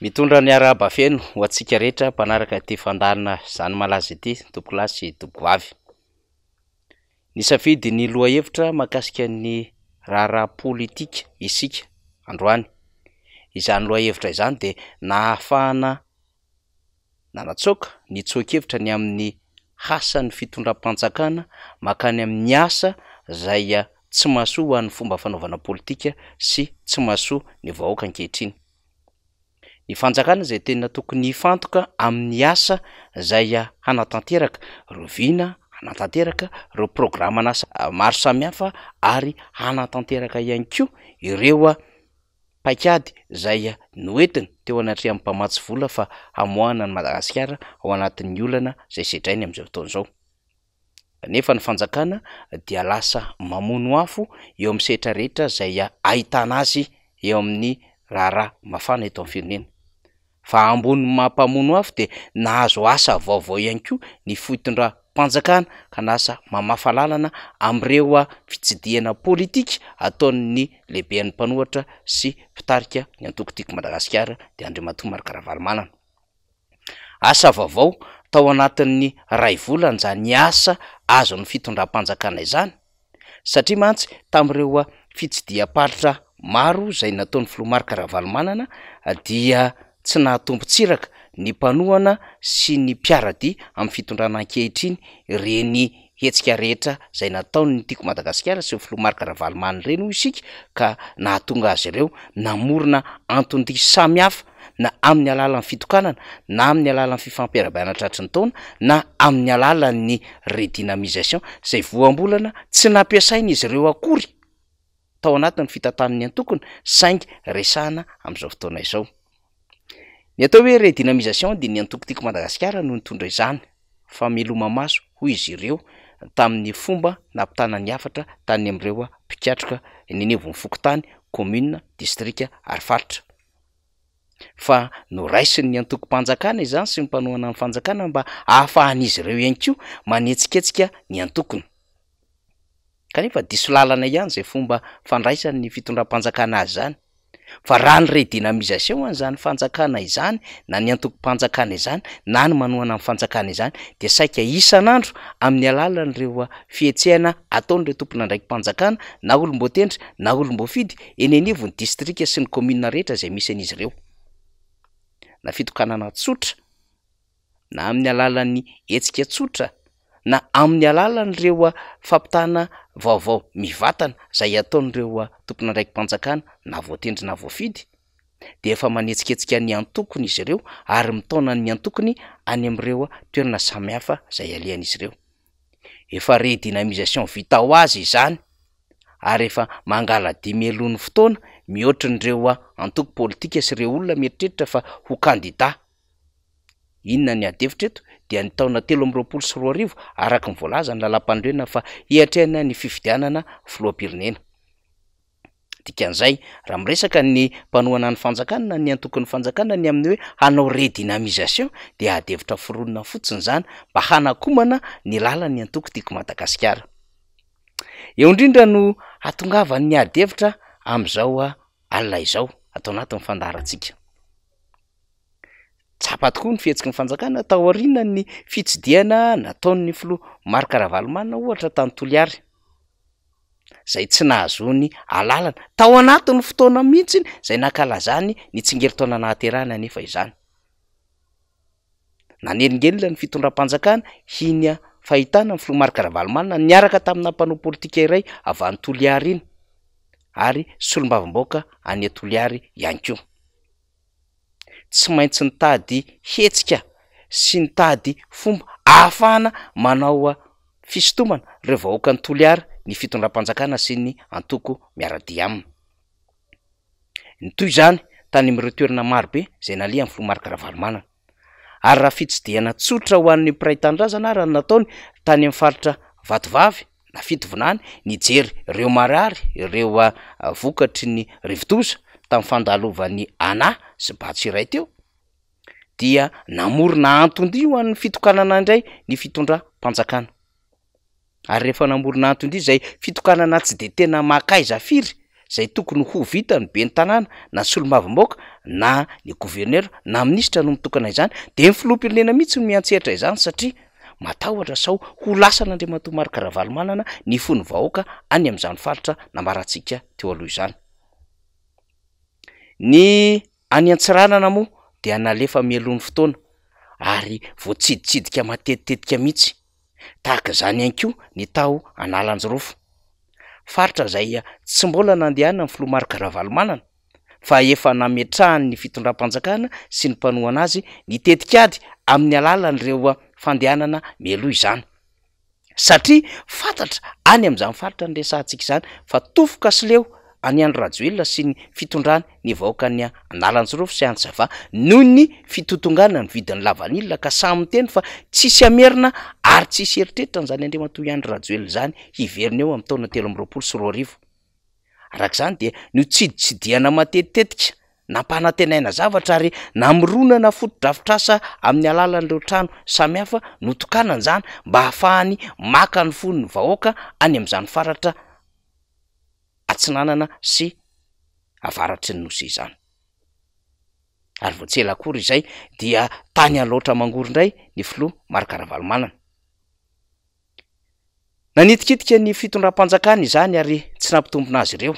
mitondra ny arabafeno ho antsika rehetra mpanaraka ty fandalana izany malaza ity toboklasy tobo vavy ny safidy ny loha hevitra makasika ny raharaha politika isika androany izany loha hevitra izany de nahafahana nanatsoka ny tsokhevitra ny amin'ny hasan'ny fitondram-panjakana makany amin'ny asa zaya ah, tsy masoa ho an'ny fomba fanaovana politika sy tsy masoa ny vahoaka n-kehitriny y fanjakana zay tena tokony fantoka amin'ny asa zay anatanteraka rovina anatanteraka ro programanasa maro samihafa ary anatanteraka ihany ko ireoa pakady zaynoentinytoaammpaayayi amzay tonaoefny fanaknad lasa mamonoafo eo am'ny setrarehetra zay atan azy eo amin'ny raharah mafana eto amy firinena fa ambony mampamono af de nahazo asa vaovao ihany ko ny fitondrampanjakana ka nasa mamafalalana amireoa fitsidihanapitkaataonylehie n'nypnot syiaia ny atokotiako madagasikara deanrmato markarahvalmaanasa vaovao tao anatin'ny ray volana zay ny as azony fitondram-panjakana izany satria mantsy tam'ireoa fitsidiaparitra maro zay nataony filoamarykarahavalomanana dia tsy nahatombontsiraka ny mpanoana sy ny piaradia amn'ny fitondranan-kehitriny reny hetsika rehetra zay natao ny tiako madagasikara sy yflomarika rahavalimannyreny o isika k nahatonga azy ireo namona antondi samihafa na amin'ny alalan'ny fitokanana na amin'ny alalany fifampiarabeanatratr ny tona na amin'ny alala'ny redinamisation zay voambolana tsy nampiasainaizy ireo akory tao anatiyny fitantaniny an-tokony saingy sahana am'zao fotoana izao ny atao hoe re dynamisation di ny antokotiako madagasikara no nitondra izany fa meloma maso hoy izy ireo tamin'ny fomba nampitanany afatra tany am'ireoa mpikatroka enenivo nyfokotany kommuna distrika ary faritra fa no raisinyny antokompanjakana izany sy mmpanohana nny fanjakana mba ahafahan'izy ireo iany kio manetsiketsika ny antokony kanefa diso lalana ihany zay fomba fandraisan'ny fitondram-panjakana azy zany fa raha ny re dinamisation anyizany fanjakana izany na ny antoko-mpanjakana izany na ny manohana amin'ny fanjakana izany de saika isanandro amin'ny alala nyireo a ah, fihetsehina ataony ileo tompona ndraiky mpanjakana na olombo tendry na olombofidy eny nivony distrika sy ny kommina rehetra izay misy an'izy ireo na fitokanana tsotra na amin'ny alalany etsika tsotra na amin'ny alalan'ireo a fampitahna vaovao mivatana zay ataon'ireoa tompony andraiky mpanjakana na voatendry na voafidy de efa manetsiketsika ny antokony izy ireo ary mitaona ny antokony any ami'ireoa toerana samihafa izay alehanaizy ireo efa re dinamisation vita ho azy izany ary efa mangala dimeloany fotoana mihoatra nyireoa antoko politika sy ireo olona meritreritra fa ho kandida inona ny adevitra eto dea ny taona telo am'roapolo sy roa arivo araky nyvolaza ny lala-pandrena fa iatrehna ny fividianana filoampirinena dikan'izay raha miresaka ny mpanohana ny fanjakanna ny antokony fanjakaa ny amin'ny hoe hanao re dynamisation de adevitra fironona fotsiny zany mba hanakomana ny lala ny antokotiako madagasikara eoindrindra no atongavanny adevitra am'izaoa alila izao atao anatiynyfandaratsika tsapa tokoa ny fihetsiky ny fanjakana tao arina ny fitsidiana nataony flo marikaravalomanina ohatra tany toli ary zay tsy nahazony alalana tao anat ny fotoana mihitsiy zay nakalazany nitsingery tona nahateany anefa izny na nelingelina ny fitondram-panjakana hinya fahitana ny flo marikaravalomanna nyaraka taminampano politika irayavnytoliary iny arysolombaviboanya tolay ianyko tsy maintsy nytady hetsika sy nytady fomba ahafahana manaoa fisotomana reo vahoakany toliara ny fitondra-panjakana sy ny antoko miaradia amina ny toy zany tany am'ireo toerina marobe zay nalia mny fo marikaravalomanana ary raha fitsidihana tsootra ho an'ny piray tandrazana ara n nataony tany ami'ny faritra vatovavy na fitovinany ny jery reo mariary reoa vokatry ny rivodoza tamin'ny fandalovany ana sy ba tsyiray teo dia namorona antondia o anny fitokanana indray ny fitondrampanjakanaary rehefanamornaatod zayfitokanana tsy de tena makaiza firy zay tokony ho vitany be ny tanàna na solomavimoaka na ny gverner na ministra noh mitokanazany de mifilopilnena mihitsyn miatsehitra izany satria mataotra sao holasana ndrematomarykarahavalomanana ny fony vahoaka any am'zany faritra namaratsikateoaloha zany ny anyantsiranana moa de nalefa mialoa 'ny fotoana ary voatsiditsidika matetitetika mihitsy tahaka izany ianko ny tao analanjorofo faritra zaya ah, tsy mbola nandehana nny filoamarygaravalo manana fa efa nametrahanny fitondram-panjakana sy ny mpanoha ana azy nytetika ady amin'ny alala nyireoa ah, fandehanana meloa izany satria fantatra any amn'izany faritra ny resa ntsika izany fa tofoka sileo any andro rajoelna sy ny fitondrany ny vahokanyalanysrsy anzvnoho ny fitotongana ny vidin'ny lavaniln ka samnteny fa tsisy amerina ary tsisy eritreitra nzany andematoiando rajela zany hiverina eo amytaona telo aroapolo sy ro ariv arak'izany de no tsiditsidiana matetitetika nampanatenainazavtra ynaanatodran'y nreotrnosamihafa notokananany mba ahafahany makany fony vahoaka any am'izany faratra atsinanana sy avaratry ny nosy izany ary voatselaakory zay dia tany aloatra mangoro indray ny flo marikaravalomanana nanitikitika ny fitondram-panjakana izany ary tsy nampitombonazy ireo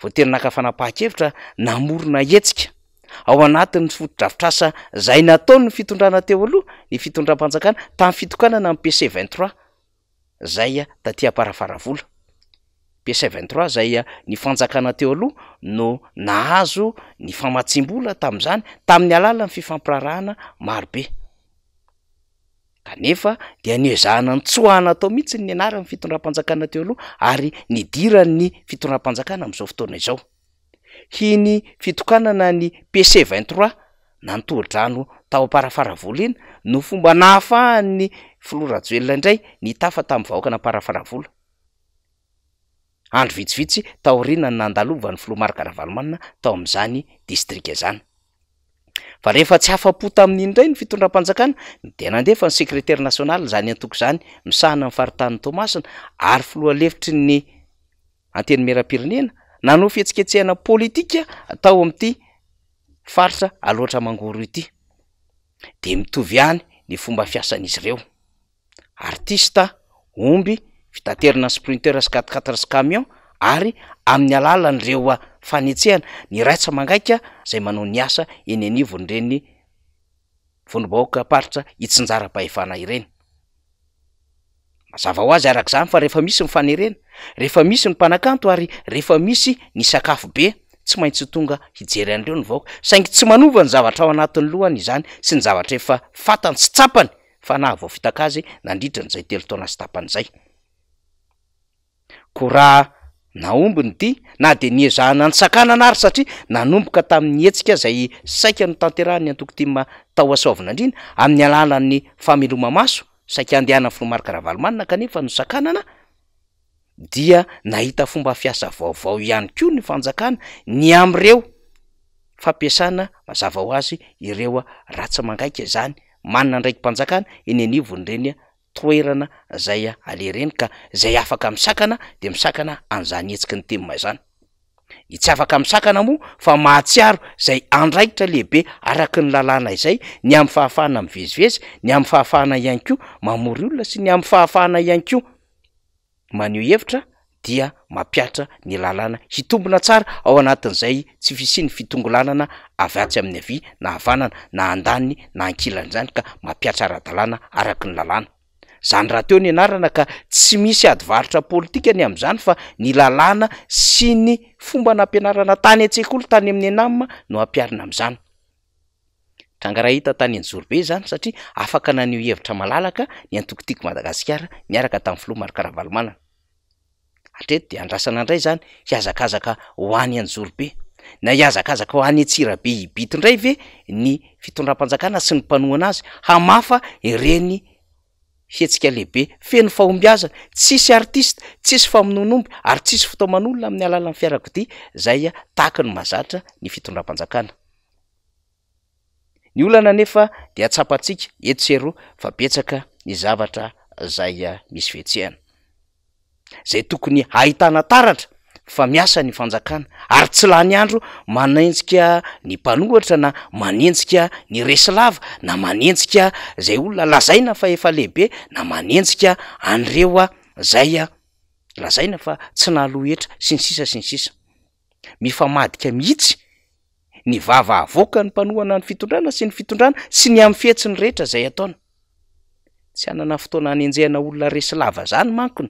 voatenynaka fanapaha-kevitra namorona etsika ao anatiny foto-drafitrasa zay nataon ny fitondrana teo aloha ny fitondram-panjakana tamin'ny fitokanana am' pc vigtt zaya tatia parafara vola pc zaya ah, ny fanjakana teo aloha no nahazo ny famatsimbola tam'zany tamin'ny alala ny fifampirarahana marobe kead nezahanany tsoahana atao mihitsy ny anarany fitondram-panjakana teo aloha ary ndiranny fitondra-panjakana am'zao fotoana zaoinyfitokanana nypcnaorantaoparafaravola iny no fomba nahafahanny florajelona indray ny tafa tamny vahokana parafaravoa andro vitsivitsy taorina ny nandalova ny foloamarigaravalomanina tao am'izany distrik zany fa rehefa tsy hafa-po tamin'iny idray ny fitondram-panjakana de nandefa ny secretaire nationaly zany antokzany misahina n faritany tomasina ary filoa levitry ny anteny merampirenena nano fihetsiketsehaina politika atao am'ity faritra aloatra mangoro ity de mitovy any ny fomba fiasan'izy reo artista omby fitaterina ny sprinterskatikatra sy camion ary amin'ny alalanreoaanetsehna nyraitsa mangaiay mnao nenninyenyoookapaitsa itsinjaraba efana ireny zava ho azy arak'zany fa refa misy nyfanerena refa misy nmpanakantoeoka saingy tsy manova ny zavatra ao anatiny lohany izany sy ny zavatra efa fatany sy tsapany fa nah vao fitankazy nandritra n'zay telo toana sy tsapan'zay ko raha naombiny ti na de nyezahana ny sakanana ary satria nanomboka tamin'ny hetsika zay saika no tanterahany an-tokotimatao asovina indrina amin'ny alalany fameloma maso saika andehanany filomarykarahavalomanina kanefa no sakanana dia nahita fomba fiasa vaovao ihany ko ny fanjakana ny amireo fampiasana mazava ho azy ireoa ra tsy mangaika zany manina ndraiky mpanjakana eny anivony renya toerana zay ale reny ka zay afaka misakana de misakana anzanyetsiky ny temyma izany tsy afaka misakana moa fa mahatsiaro zay andraiitra lehieakny azayny amyhafahana ameziezy ny amy fahafahana ianyko mamory olona sy ny amy fahafahana ihanyko maneho hevitra dia mapiatra ny lalana hitombona tsaraaoanatn'zaytsy fisiny fingayay nnaknyna zany raha teo ny anarana ka tsy misy adyvaritra politikany amn'izany fa ny lalàna sy ny fomba nampianarana tany antseky olo tany amin'ny anama no ampiarina am'izany tangahhitatanyarbezny sidaa ray znzzhonyajobe na iazakzaka hoany etsirabe ibitoindray ve ny fitondram-panjakana sy ny mpanoa anazy hamafa ireny fihetsika lehibe feno fahombyazana tsisy artista tsisy faminonomby ary tsisy fotao manolona amin'ny alala nyy fiarako di zaya tahka ny mazatra ny fitondra-panjakana ny olana nefa de tsapatsiaka etseroa fa betsaka ny zavatra zaya misy vetsehana zay tokony ahitana taratra fa miasa ny fanjakana ary tsy la ny andro manenjika ny mpanohatra na manenjika ny resi lava na manenjika zay olona lazaina fa efalehibe na manenjika andreoa zayalazaina fatsy naloetrasny sisnsmifa madika mihitsy ny vava avoaka ny mpanoana ny fitondrana sy ny fitondrana sy ny am'ny fihetsi ny rehetra zay ataona tsy ainana fotoana anyenjehana olona resi lava zany mankony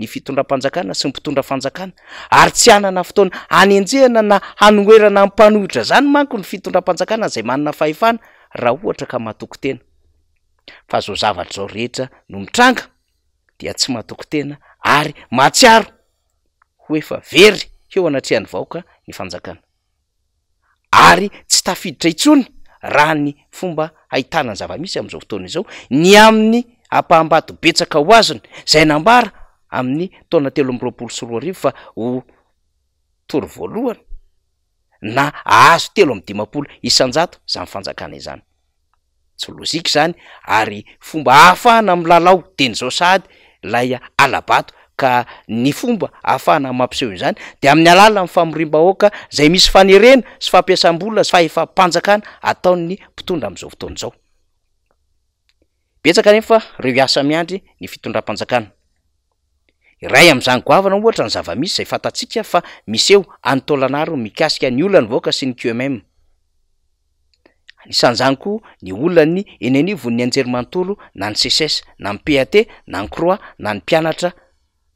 ny fitondram-panjakana sy ny mpitondra fanjakana ary tsy anana fotoana anyenjehana na hanooerana npanohitra zany manko ny fitondram-panjakana zay manana fahefana raha ohatra ka matokotena fa zo zavatrazao rehetra no mitranga dia tsy mahatokotena ary matsiaro ho efa very eo anatrihany vahoka ny fanjakana ary tsy tafiditra itsony raha ny fomba haitanany zavamisy am'izao fotona izao ny amin'ny ampahambato betsaka hoazony zay nambara amin'ny taona telo amyroapolo so roa rivo fa ho tory voalohana na aazo telo am'y dimapolo isanjato za mny fanjakana izany tsy loziky zany ary fomba ahafahana amlalao tenyzao sady laya alabato ka ny fomba ahafahana mampiseho izany de amin'ny alala mfamorim-ba oaka zay misy fanerena sy fampiasam-bola fa efa mpanjakana ataony mpitondra am'izao fotona zao betsaka reny fa reo iasa miandry ny fitondram-mpanjakana ray ami'izany goavana ohatra ny zava-misy zay fantatsiaka fa mis eo anytolanaryo mikasika ny olany vaoaka sy ny cemem anisan'izany koa ny oolany enynivo ny anjerymanotolo na ny css na ny pat na ny croi na ny mpianatra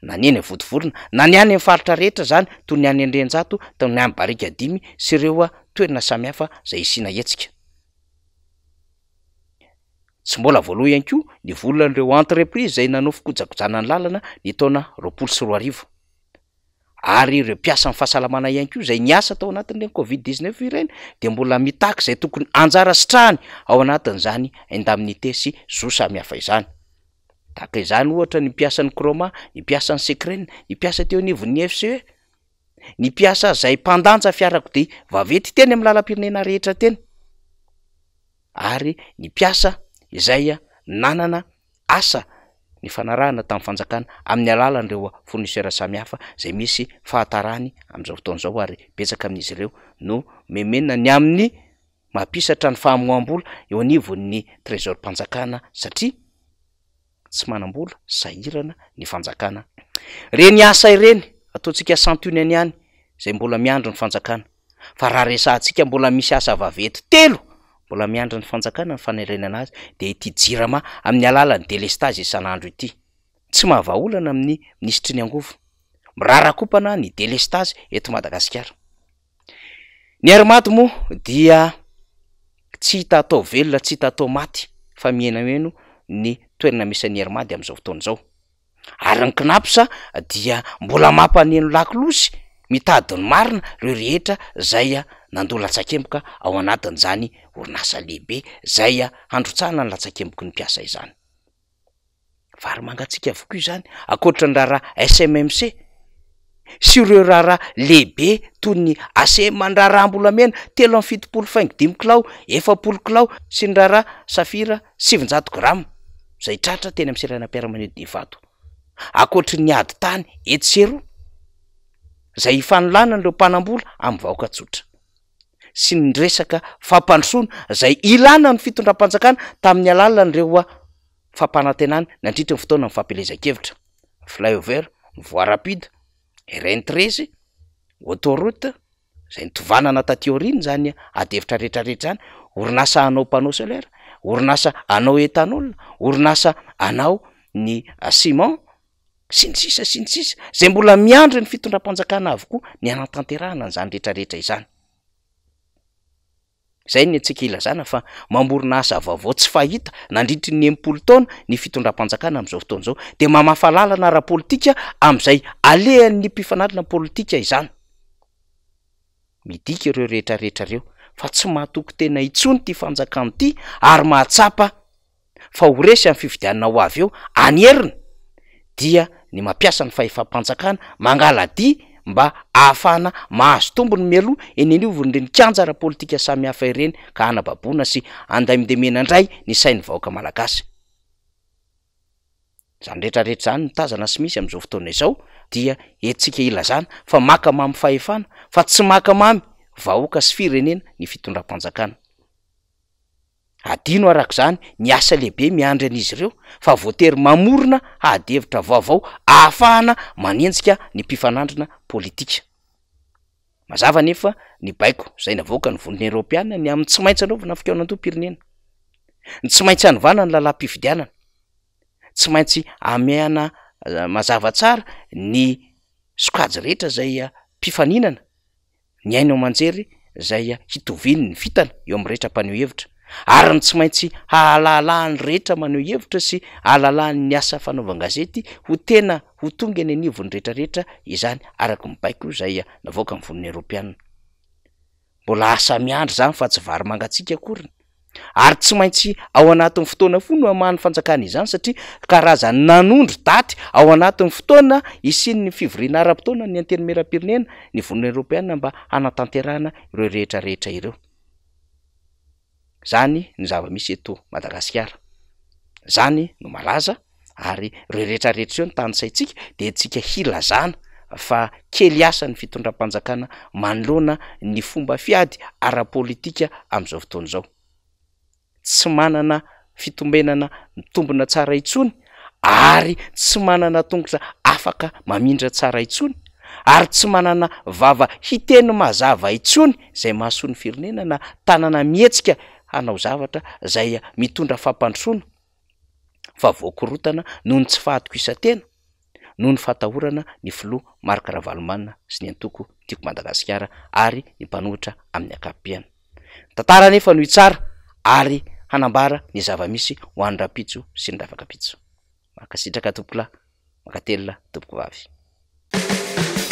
na ny eny mny votovorona na ny any any faritra rehetra zany toy ny any andrenjato tany any barika dimy sy ireo a toerina samihafa izay isiana etsika tsy mbola voaloha ihanko ny volonan'reo entreprise zay nanofokojakojanany lalana n tonaosy reo mpiasany fahasalamana ianko zay nyasa tao anatin'reny covidnu reny de mbola mita zaytoyatesosamyhaftaizany ohatra ny piasany rma nypiasanysecre ny piasa teo nnyfce ny piasazay mpandanja fiarako d avety teny am' lalapirinena rehetrateny ny pias izay a nanana asa ny fanarahana tamin'ny fanjakana amin'ny alalanyreoa fournisser samihafa zay misy fahatarany am'izao fotaon'izao ary betsaka amin'izy ireo no memenna ny amin'ny mampisatra ny fahamonoambola eo anivo ny trésor mpanjakana satria tsy manambola sahirana ny fanjakana reny asa ireny ataontsika sentune any any zay mbola miandro ny fanjakana fa raha resantsika mbola misy asa vavety telo mbola miandra ny fanjakana ny fanarena anazy de iti jirama amin'ny alalany delestagy isan'andro ity tsy mahavaholana amin'ny minisitri ny angovo miraharakopana ny delestagy eto madagasikara ny harimady moa dia tsy hita atao velona tsy hita atao maty fa mienaeno ny toerana misan'ny herimady amn'izao fotaona izao ary ny kinaposa dia mbola mampany eno lakilosy mitadi ny marina reo rehetra zay a nando latsakemboka ao anatin'izany orinasa lehibe zaya handrotsahna ny latsakemboky ny mpiasa izany vary mangatsika avaokio zany akoatra ny rahara smmc sy reo raharaha lehibe to ny asmn raharaha mbolamena telo ami'fitopolo faingdimykilao efapolo kilao sy ny rahara safira sivinjato gram zay tratra tena amserainampiaramanetivato akoatra'ny ady tany etsero zay ifanolana an'ireo mpanambola ami'y vahoakatsotra sy ny resaka fampandrosoana zay ilana ny fitondra-panjakana tamin'ny alana nyireo a fampanantenany n andritra ny fotoana m' fampilezakevitra flay avert y voi rapide eran trese autorote izay nitovanana tatioriny zanya ady evitra rehetrarehetra any orinasa anao panea celara orinasa anao etanol orinasa anao ny simen sintsisa sintsisa zay mbola miandry ny fitondram-panjakana avokoa ny ana-tanterahana n'zany rehetrarehetra izany zay ny antsika ilazana fa mamboryna azavavao tsy fahita nandritriny empolo taona ny fitondra-panjakana am'izao fotoanazao de mamafalalana rahapolitika am'izay alehan'ny mpifanalinapolitika izany midika reo rehetrarehetrareo fa tsy mahatoky tena itsony ty fanjakany ity ary mahatsapa fa horesy am'ny fividianna o avy eo any erina dia ny mampiasa ny fahefampanjakana mangaladia mba ahafahna mahazo tombony mialoha enyeny io volo ndre ni kanjara politika samy hafa reny ka hanababona sy andamindemena indray ny sainy vahoaka malagasy zany retraretra izany mitazana sy misy am'izao fotoana izao dia etsika ilazana fa maka mamy fahefana fa tsy maka mamy vahoaka sy firenena ny fitondram-panjakana adino arak'izany ny asa lehibe miandry an'izy ireo fa voatery mamorona ady hevitra vaovao ahafahanamanenjika ny mpifanandrina politika mazava nefa ny baiko zay nyavoka ny voninyeropianna ny ami'ny tsy maintsy andreovanafikeoanantohpirinena tsy maintsy anovana ny lalahmpifidianana tsy maintsy amehana eh, mazava tsara ny sokajy rehetra zaya mpifaninana ny aina eo manjery zay hitovinyny vitana eo am'rehetrapanehoheitra aryn tsy maintsy hahalalaan'ny rehetra maneho hevitra sy ahlalan'ny asa fanaovangazety ho tena ho tonga any anivon'ny rehetrarehetra izany araka nibaiko o zaya navaoka nyvononyeropianna mbola asa miandry zany fa tsy vary mangatsika akoryny ary tsy maintsy ao anatin'ny fotoana fo no hamahan'ny fanjakana izany satria karazany nanondro daty ao anatin'ny fotoana isinny fivorianarapotoana ny anteny meram-pirinena ny vononaeropianna mba hanatanterana ireo rehetrarehetra ireo zany ny zava-misy eto madagasikara zany no malaza ary reo rehetrarehetra zeo no tany saintsika de antsika hilazana fa kely asany fitondram-panjakana manoloana ny fomba fiady ara-politika am'izao fotoana izao tsy manana fitombenana mitombona tsara intsony ary tsy manana tongotra afaka mamindra tsara intsony ary tsy manana vava hiteny mazava intsony zay mahasoany firenena na tanana mihetsika hanao zavatra zaya mitondra fampanroana fa voakorotana noho ny tsy fahatoko isa tena noho ny fatahorana ny filoa marika raha valomanina sy ny an-toko tiako madagasikara ary ny mpanohitra amin'ny akapopihana tantaranefa noho itsara ary hanambara ny zava-misy hoanyrahapitso sy ny rafaka pitso markasitraka tompokla makatelona tompoko vavy